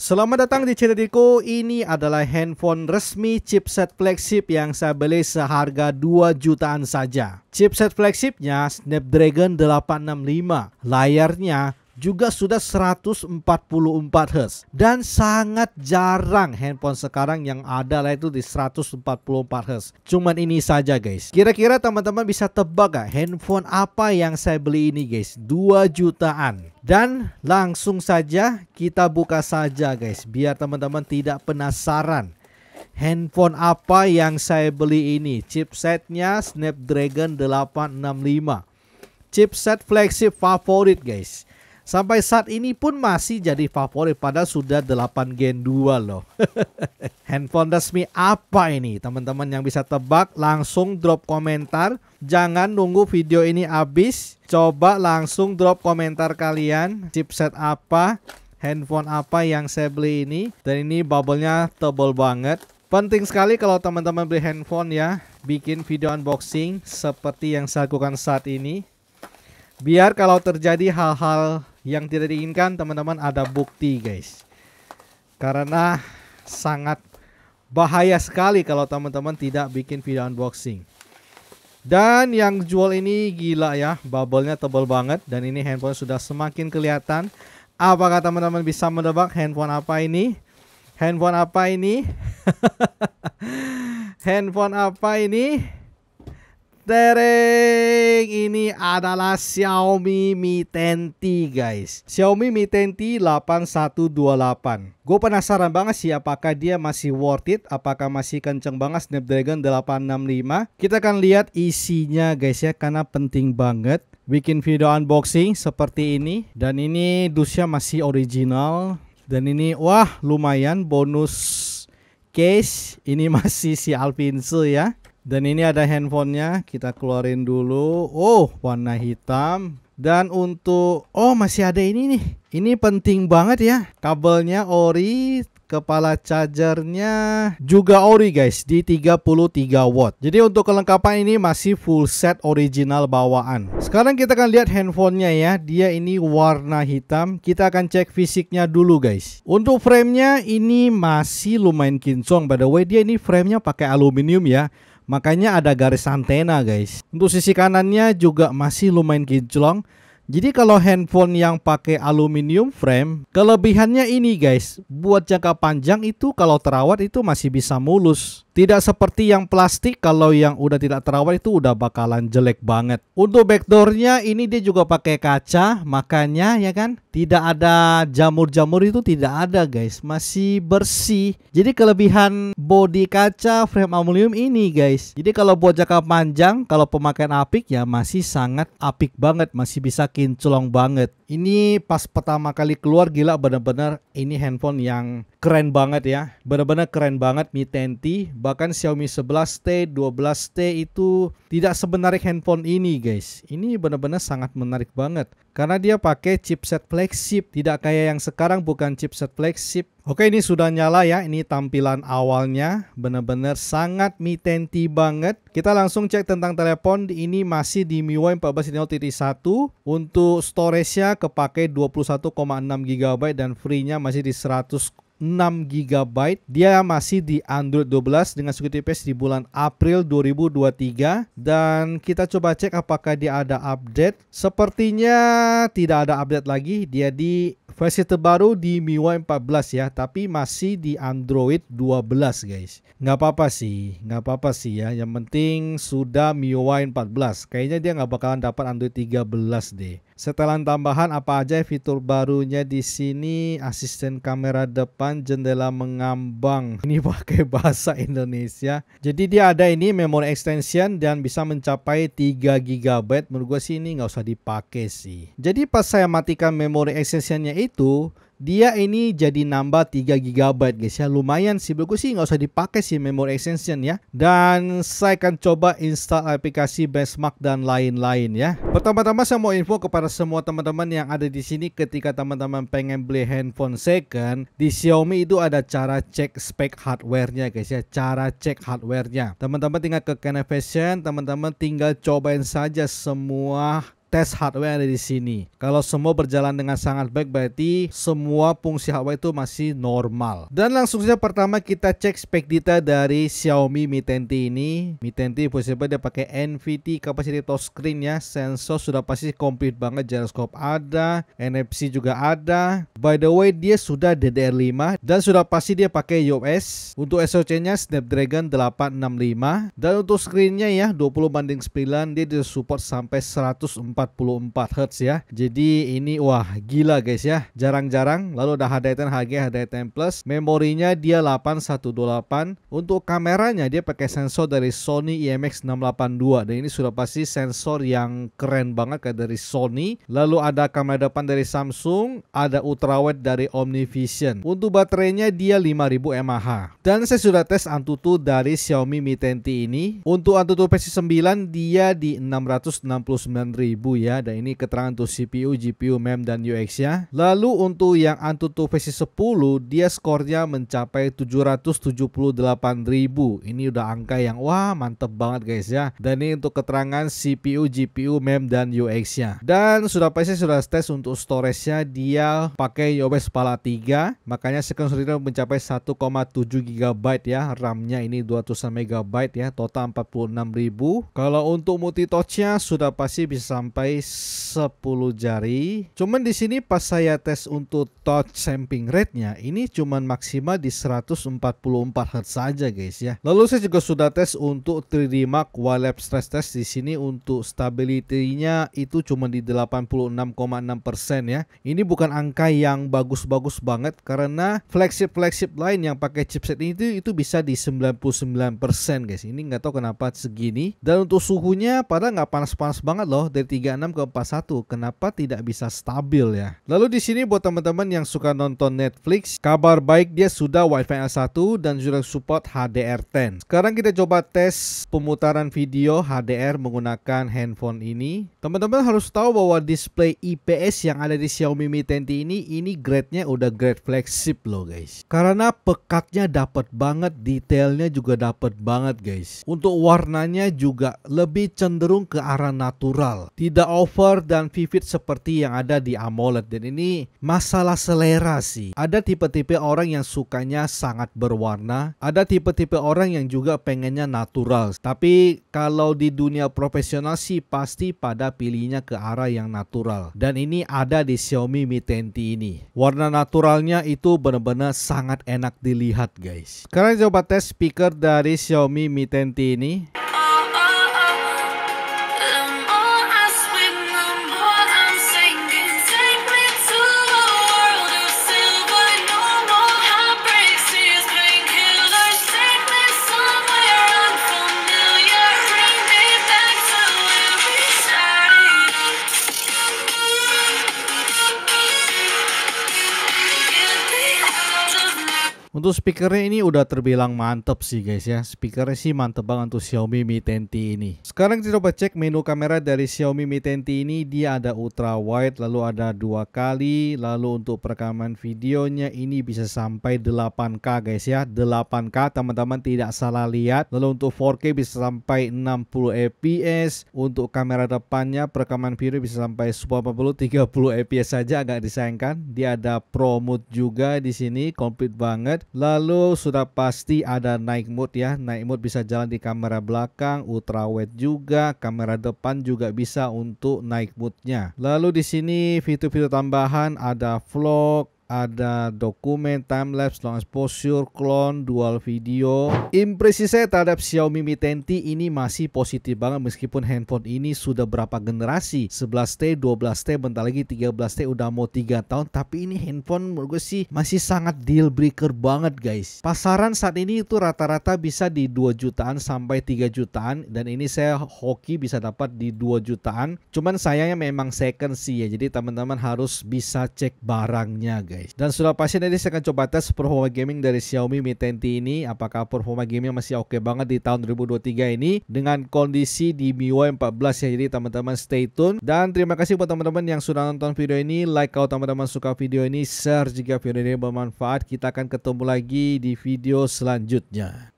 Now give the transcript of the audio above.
Selamat datang di Ceritiku. Ini adalah handphone resmi chipset flagship yang saya beli seharga 2 jutaan saja. Chipset flagshipnya Snapdragon 865, layarnya juga sudah 144 Hz dan sangat jarang handphone sekarang yang ada lah itu di 144 Hz. Cuman ini saja guys. Kira-kira teman-teman bisa tebak gak handphone apa yang saya beli ini guys? 2 jutaan. Dan langsung saja kita buka saja guys biar teman-teman tidak penasaran handphone apa yang saya beli ini. Chipsetnya Snapdragon 865. Chipset flagship favorit guys sampai saat ini pun masih jadi favorit pada sudah 8 Gen 2 loh. Handphone resmi apa ini? Teman-teman yang bisa tebak langsung drop komentar. Jangan nunggu video ini habis. Coba langsung drop komentar kalian chipset apa, handphone apa yang saya beli ini. Dan ini bubble-nya tebal banget. Penting sekali kalau teman-teman beli handphone ya, bikin video unboxing seperti yang saya lakukan saat ini. Biar kalau terjadi hal-hal yang tidak diinginkan teman-teman ada bukti guys karena sangat bahaya sekali kalau teman-teman tidak bikin video unboxing dan yang jual ini gila ya bubblenya tebal banget dan ini handphone sudah semakin kelihatan apakah teman-teman bisa mendebak handphone apa ini handphone apa ini handphone apa ini tereng ini adalah Xiaomi Mi 10T guys Xiaomi Mi 10T 8128 Gue penasaran banget sih apakah dia masih worth it, apakah masih kenceng banget Snapdragon 865. Kita akan lihat isinya guys ya karena penting banget. Bikin video unboxing seperti ini dan ini dusnya masih original dan ini wah lumayan bonus case ini masih si Alpinsu ya. Dan ini ada handphonenya, kita keluarin dulu. Oh, warna hitam. Dan untuk oh masih ada ini nih. Ini penting banget ya. Kabelnya ori, kepala chargernya juga ori guys di 33 watt. Jadi untuk kelengkapan ini masih full set original bawaan. Sekarang kita akan lihat handphonenya ya. Dia ini warna hitam. Kita akan cek fisiknya dulu guys. Untuk framenya ini masih lumayan kinclong by the way. Dia ini framenya pakai aluminium ya. Makanya ada garis antena guys. Untuk sisi kanannya juga masih lumayan kinclong jadi kalau handphone yang pakai aluminium frame, kelebihannya ini guys, buat jangka panjang itu kalau terawat itu masih bisa mulus. Tidak seperti yang plastik kalau yang udah tidak terawat itu udah bakalan jelek banget. Untuk backdoornya ini dia juga pakai kaca, makanya ya kan tidak ada jamur-jamur itu tidak ada guys, masih bersih. Jadi kelebihan body kaca frame aluminium ini guys. Jadi kalau buat jangka panjang, kalau pemakaian apik ya masih sangat apik banget, masih bisa makin banget. Ini pas pertama kali keluar gila benar-benar ini handphone yang keren banget ya. Benar-benar keren banget Mi 10T. Bahkan Xiaomi 11T, 12T itu tidak semenarik handphone ini guys. Ini benar-benar sangat menarik banget. Karena dia pakai chipset flagship. Tidak kayak yang sekarang bukan chipset flagship Oke ini sudah nyala ya, ini tampilan awalnya benar-benar sangat mitenti banget. Kita langsung cek tentang telepon, ini masih di MIUI 14.0.1 untuk storage-nya kepake 21,6 GB dan free-nya masih di 100 6 GB. Dia masih di Android 12 dengan security patch di bulan April 2023 dan kita coba cek apakah dia ada update. Sepertinya tidak ada update lagi. Dia di Versi terbaru di MIUI 14 ya, tapi masih di Android 12 guys. Nggak apa-apa sih, nggak apa-apa sih ya. Yang penting sudah MIUI 14. Kayaknya dia nggak bakalan dapat Android 13 deh. Setelan tambahan apa aja ya fitur barunya di sini? Asisten kamera depan, jendela mengambang. Ini pakai bahasa Indonesia. Jadi dia ada ini memori extension dan bisa mencapai 3 GB. Menurut gue sih ini nggak usah dipakai sih. Jadi pas saya matikan memori extensionnya itu itu dia ini jadi nambah 3 GB guys ya lumayan sih bagus sih nggak usah dipakai sih memory extension ya dan saya akan coba install aplikasi benchmark dan lain-lain ya pertama-tama saya mau info kepada semua teman-teman yang ada di sini ketika teman-teman pengen beli handphone second di Xiaomi itu ada cara cek spek hardwarenya guys ya cara cek hardwarenya teman-teman tinggal ke Canon teman-teman tinggal cobain saja semua tes hardware ada di sini. Kalau semua berjalan dengan sangat baik berarti semua fungsi hardware itu masih normal. Dan langsung saja pertama kita cek spek data dari Xiaomi Mi 10T ini. Mi 10T possible dia pakai NVT capacity touch screen ya. Sensor sudah pasti komplit banget, gyroscope ada, NFC juga ada. By the way dia sudah DDR5 dan sudah pasti dia pakai iOS. Untuk SoC-nya Snapdragon 865 dan untuk screen-nya ya 20 banding 9 dia support sampai 104 Hz ya. Jadi ini wah gila guys ya. Jarang-jarang. Lalu ada HDTN HG, HDTN Plus. Memorinya dia 8128. Untuk kameranya dia pakai sensor dari Sony IMX682 e dan ini sudah pasti sensor yang keren banget kayak dari Sony. Lalu ada kamera depan dari Samsung, ada ultrawide dari OmniVision. Untuk baterainya dia 5000 mAh. Dan saya sudah tes Antutu dari Xiaomi Mi 10T ini. Untuk Antutu versi 9 dia di ribu ya dan ini keterangan untuk CPU, GPU, MEM dan UX nya lalu untuk yang Antutu versi 10 dia skornya mencapai 778.000 ini udah angka yang wah mantep banget guys ya dan ini untuk keterangan CPU, GPU, MEM dan UX nya dan sudah pasti sudah tes untuk storage nya dia pakai Yobes Pala 3 makanya second screen mencapai 1,7 GB ya RAM nya ini 200 MB ya total 46.000 kalau untuk multi touch nya sudah pasti bisa sampai sampai 10 jari. Cuman di sini pas saya tes untuk touch sampling rate-nya, ini cuman maksimal di 144 Hz saja guys ya. Lalu saya juga sudah tes untuk 3D Mark Wireless Stress Test di sini untuk stability-nya itu cuma di 86,6% ya. Ini bukan angka yang bagus-bagus banget karena flagship-flagship lain yang pakai chipset ini itu, itu bisa di 99% guys. Ini nggak tahu kenapa segini. Dan untuk suhunya pada nggak panas-panas banget loh dari 3 36 ke 41. Kenapa tidak bisa stabil ya? Lalu di sini buat teman-teman yang suka nonton Netflix, kabar baik dia sudah WiFi L1 dan sudah support HDR10. Sekarang kita coba tes pemutaran video HDR menggunakan handphone ini. Teman-teman harus tahu bahwa display IPS yang ada di Xiaomi Mi 10 ini ini grade-nya udah grade flagship loh guys. Karena pekatnya dapat banget, detailnya juga dapat banget guys. Untuk warnanya juga lebih cenderung ke arah natural. Tidak The over dan vivid seperti yang ada di AMOLED dan ini masalah selera sih. Ada tipe-tipe orang yang sukanya sangat berwarna, ada tipe-tipe orang yang juga pengennya natural. Tapi kalau di dunia profesional sih pasti pada pilihnya ke arah yang natural. Dan ini ada di Xiaomi Mi 10T ini. Warna naturalnya itu benar-benar sangat enak dilihat guys. Sekarang coba tes speaker dari Xiaomi Mi 10T ini. Untuk speakernya ini udah terbilang mantep sih guys ya Speakernya sih mantep banget untuk Xiaomi Mi 10T ini Sekarang kita coba cek menu kamera dari Xiaomi Mi 10T ini Dia ada ultra wide lalu ada dua kali Lalu untuk perekaman videonya ini bisa sampai 8K guys ya 8K teman-teman tidak salah lihat Lalu untuk 4K bisa sampai 60 fps Untuk kamera depannya perekaman video bisa sampai 40 30 fps saja agak disayangkan Dia ada Pro Mode juga di sini komplit banget Lalu sudah pasti ada night mode ya. Night mode bisa jalan di kamera belakang, ultra ultrawide juga, kamera depan juga bisa untuk night mode-nya. Lalu di sini fitur-fitur tambahan ada vlog, ada dokumen timelapse, long exposure, clone, dual video. Impresi saya terhadap Xiaomi Mi 10T ini masih positif banget meskipun handphone ini sudah berapa generasi. 11T, 12T, bentar lagi 13T udah mau 3 tahun. Tapi ini handphone menurut gue sih masih sangat deal breaker banget guys. Pasaran saat ini itu rata-rata bisa di 2 jutaan sampai 3 jutaan. Dan ini saya hoki bisa dapat di 2 jutaan. Cuman sayangnya memang second sih ya. Jadi teman-teman harus bisa cek barangnya guys guys. Dan sudah pasti nanti saya akan coba tes performa gaming dari Xiaomi Mi 10T ini apakah performa gaming masih oke okay banget di tahun 2023 ini dengan kondisi di MIUI 14 ya. Jadi teman-teman stay tune dan terima kasih buat teman-teman yang sudah nonton video ini, like kalau teman-teman suka video ini, share jika video ini bermanfaat. Kita akan ketemu lagi di video selanjutnya.